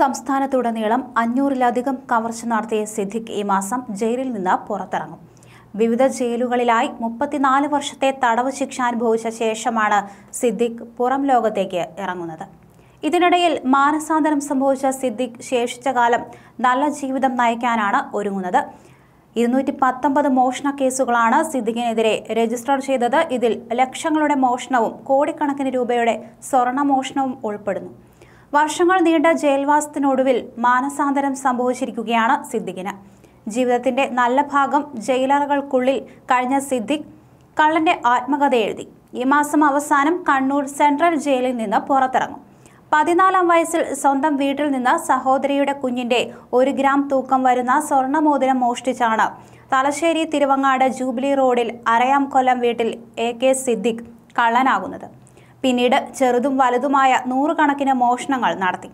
സംസ്ഥാനത്തുടനീളം അഞ്ഞൂറിലധികം കവർച്ച നടത്തിയ സിദ്ദിഖ് ഈ മാസം ജയിലിൽ നിന്ന് പുറത്തിറങ്ങും വിവിധ ജയിലുകളിലായി മുപ്പത്തിനാല് വർഷത്തെ തടവ് ശിക്ഷ അനുഭവിച്ച ശേഷമാണ് സിദ്ദിഖ് പുറം ലോകത്തേക്ക് ഇറങ്ങുന്നത് ഇതിനിടയിൽ മാനസാന്തരം സംഭവിച്ച സിദ്ദിഖ് ശേഷിച്ച കാലം നല്ല ജീവിതം നയിക്കാനാണ് ഒരുങ്ങുന്നത് ഇരുന്നൂറ്റി പത്തൊമ്പത് മോഷണ കേസുകളാണ് സിദ്ദിഖിനെതിരെ രജിസ്റ്റർ ചെയ്തത് ഇതിൽ ലക്ഷങ്ങളുടെ മോഷണവും കോടിക്കണക്കിന് രൂപയുടെ സ്വർണ്ണ മോഷണവും ഉൾപ്പെടുന്നു വർഷങ്ങൾ നീണ്ട ജയിൽവാസത്തിനൊടുവിൽ മാനസാന്തരം സംഭവിച്ചിരിക്കുകയാണ് സിദ്ദിഖിന് ജീവിതത്തിന്റെ നല്ല ഭാഗം ജയിലറകൾക്കുള്ളിൽ കഴിഞ്ഞ സിദ്ദിഖ് കള്ളന്റെ ആത്മകഥ എഴുതി ഈ മാസം അവസാനം കണ്ണൂർ സെൻട്രൽ ജയിലിൽ നിന്ന് പുറത്തിറങ്ങും പതിനാലാം വയസ്സിൽ സ്വന്തം വീട്ടിൽ നിന്ന് സഹോദരിയുടെ കുഞ്ഞിന്റെ ഒരു ഗ്രാം തൂക്കം വരുന്ന സ്വർണ്ണമോതിരം മോഷ്ടിച്ചാണ് തലശ്ശേരി തിരുവങ്ങാട് ജൂബിലി റോഡിൽ അരയാം കൊല്ലം വീട്ടിൽ എ കെ സിദ്ദിഖ് കള്ളനാകുന്നത് പിന്നീട് ചെറുതും വലുതുമായ നൂറുകണക്കിന് മോഷണങ്ങൾ നടത്തി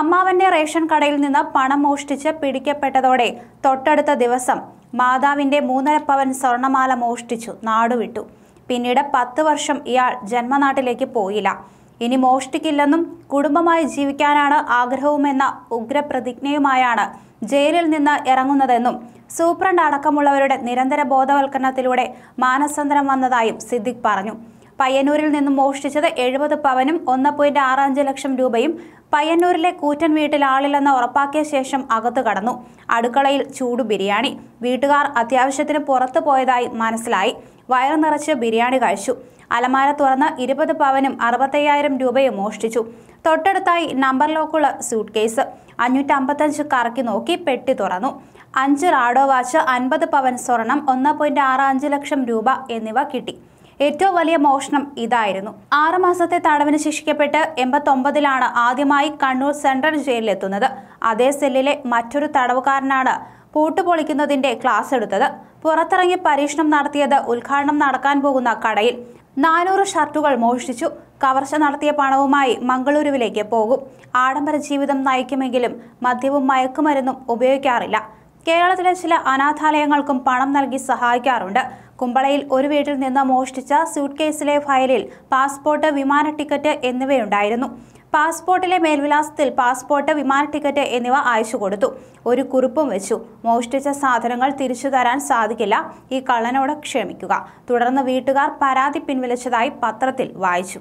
അമ്മാവന്റെ റേഷൻ കടയിൽ നിന്ന് പണം മോഷ്ടിച്ച് പിടിക്കപ്പെട്ടതോടെ തൊട്ടടുത്ത ദിവസം മാതാവിന്റെ മൂന്നര പവൻ സ്വർണമാല മോഷ്ടിച്ചു നാടുവിട്ടു പിന്നീട് പത്ത് വർഷം ഇയാൾ ജന്മനാട്ടിലേക്ക് പോയില്ല ഇനി മോഷ്ടിക്കില്ലെന്നും കുടുംബമായി ജീവിക്കാനാണ് ആഗ്രഹവുമെന്ന ഉഗ്രപ്രതിജ്ഞയുമായാണ് ജയിലിൽ നിന്ന് ഇറങ്ങുന്നതെന്നും സൂപ്രണ്ട് അടക്കമുള്ളവരുടെ നിരന്തര ബോധവൽക്കരണത്തിലൂടെ മാനസാന്തരം വന്നതായും സിദ്ദിഖ് പറഞ്ഞു പയ്യന്നൂരിൽ നിന്നും മോഷ്ടിച്ചത് എഴുപത് പവനും ഒന്ന് പോയിന്റ് ആറ് അഞ്ച് ലക്ഷം രൂപയും പയ്യന്നൂരിലെ കൂറ്റൻ വീട്ടിൽ ആളില്ലെന്ന് ഉറപ്പാക്കിയ ശേഷം അകത്തു കടന്നു അടുക്കളയിൽ ചൂട് ബിരിയാണി വീട്ടുകാർ അത്യാവശ്യത്തിന് പുറത്തു പോയതായി മനസ്സിലായി വയറു നിറച്ച് ബിരിയാണി കഴിച്ചു അലമാര തുറന്ന് ഇരുപത് പവനും അറുപത്തയ്യായിരം രൂപയും മോഷ്ടിച്ചു തൊട്ടടുത്തായി നമ്പർ ലോക്കുള്ള സ്യൂട്ട് കേസ് അഞ്ഞൂറ്റമ്പത്തഞ്ച് കറക്കി നോക്കി പെട്ടി തുറന്നു അഞ്ച് റാഡോ വാച്ച് അൻപത് പവൻ സ്വർണം ഒന്ന് ലക്ഷം രൂപ എന്നിവ കിട്ടി ഏറ്റവും വലിയ മോഷണം ഇതായിരുന്നു ആറുമാസത്തെ തടവിന് ശിക്ഷിക്കപ്പെട്ട് എൺപത്തൊമ്പതിലാണ് ആദ്യമായി കണ്ണൂർ സെൻട്രൽ ജയിലിലെത്തുന്നത് അതേ സെല്ലിലെ മറ്റൊരു തടവുകാരനാണ് പൂട്ടുപൊളിക്കുന്നതിന്റെ ക്ലാസ് എടുത്തത് പുറത്തിറങ്ങി പരീക്ഷണം നടത്തിയത് ഉദ്ഘാടനം നടക്കാൻ പോകുന്ന കടയിൽ നാനൂറ് ഷർട്ടുകൾ മോഷ്ടിച്ചു കവർച്ച നടത്തിയ പണവുമായി മംഗളൂരുവിലേക്ക് പോകും ആഡംബര ജീവിതം നയിക്കുമെങ്കിലും മദ്യവും മയക്കുമരുന്നും ഉപയോഗിക്കാറില്ല കേരളത്തിലെ ചില അനാഥാലയങ്ങൾക്കും പണം നൽകി സഹായിക്കാറുണ്ട് കുമ്പളയിൽ ഒരു വീട്ടിൽ നിന്ന് മോഷ്ടിച്ച സ്യൂട്ട് കേസിലെ ഫയലിൽ പാസ്പോർട്ട് വിമാന ടിക്കറ്റ് എന്നിവയുണ്ടായിരുന്നു പാസ്പോർട്ടിലെ മേൽവിലാസത്തിൽ പാസ്പോർട്ട് വിമാന ടിക്കറ്റ് എന്നിവ അയച്ചു കൊടുത്തു ഒരു കുറിപ്പും വെച്ചു മോഷ്ടിച്ച സാധനങ്ങൾ തിരിച്ചു തരാൻ സാധിക്കില്ല ഈ കള്ളനോട് ക്ഷമിക്കുക തുടർന്ന് വീട്ടുകാർ പരാതി പിൻവലിച്ചതായി പത്രത്തിൽ വായിച്ചു